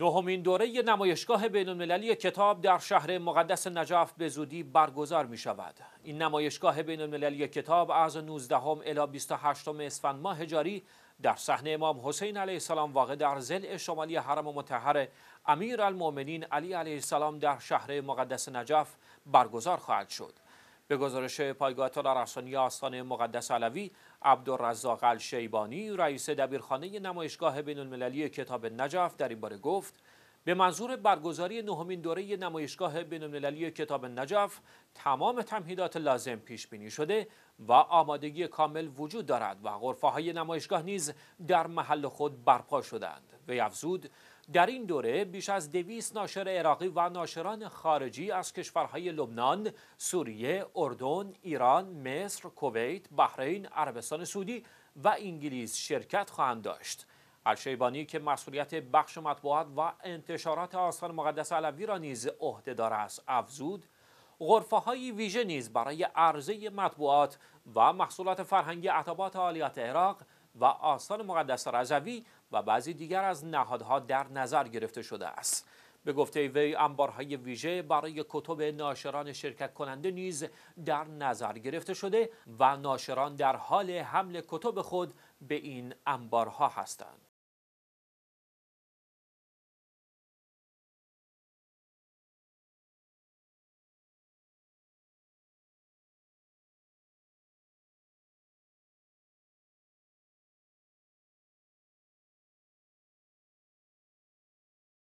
نهمین دوره نمایشگاه بین المللی کتاب در شهر مقدس نجف به زودی برگزار می شود. این نمایشگاه بین المللی کتاب از 19 هم الی 28 اسفند ماه جاری در صحنه امام حسین علیه السلام واقع در زل شمالی حرم متحر امیر المومنین علی علیه السلام در شهر مقدس نجف برگزار خواهد شد. به گزارش پایگاه رسانی آستانه مقدس علوی عبدالرزاق الشیبانی رئیس دبیرخانه نمایشگاه بین المللی کتاب نجف در این باره گفت به منظور برگزاری نهمین دوره نمایشگاه بین المللی کتاب نجف تمام تمهیدات لازم پیش بینی شده و آمادگی کامل وجود دارد و غرفه های نمایشگاه نیز در محل خود برپا شدند. وی افزود در این دوره بیش از دویست ناشر عراقی و ناشران خارجی از کشورهای لبنان، سوریه، اردن، ایران، مصر، کویت، بحرین، عربستان سعودی و انگلیس شرکت خواهند داشت. الشیبانی که مسئولیت بخش مطبوعات و انتشارات آسان مقدس علوی را نیز عهدهدار است افزود غرفه های ویژه نیز برای عرضه مطبوعات و محصولات فرهنگی عطبات عالیات عراق و آستان مقدس رضوی و بعضی دیگر از نهادها در نظر گرفته شده است به گفته وی انبارهای ویژه برای کتب ناشران شرکت کننده نیز در نظر گرفته شده و ناشران در حال حمل کتب خود به این انبارها هستند